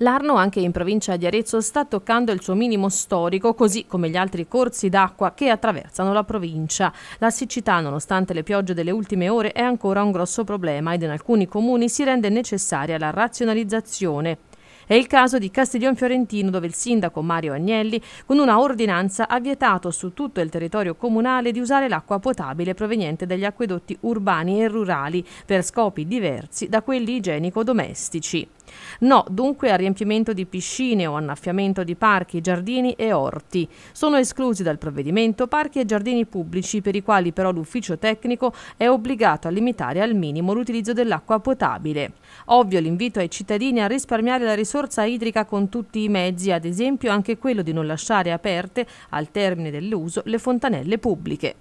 L'arno anche in provincia di Arezzo sta toccando il suo minimo storico, così come gli altri corsi d'acqua che attraversano la provincia. La siccità, nonostante le piogge delle ultime ore, è ancora un grosso problema ed in alcuni comuni si rende necessaria la razionalizzazione. È il caso di Castiglione Fiorentino dove il sindaco Mario Agnelli con una ordinanza ha vietato su tutto il territorio comunale di usare l'acqua potabile proveniente dagli acquedotti urbani e rurali per scopi diversi da quelli igienico-domestici. No, dunque, a riempimento di piscine o annaffiamento di parchi, giardini e orti. Sono esclusi dal provvedimento parchi e giardini pubblici per i quali però l'ufficio tecnico è obbligato a limitare al minimo l'utilizzo dell'acqua potabile. Ovvio l'invito ai cittadini a risparmiare la risorsa risorsa idrica con tutti i mezzi, ad esempio anche quello di non lasciare aperte, al termine dell'uso, le fontanelle pubbliche.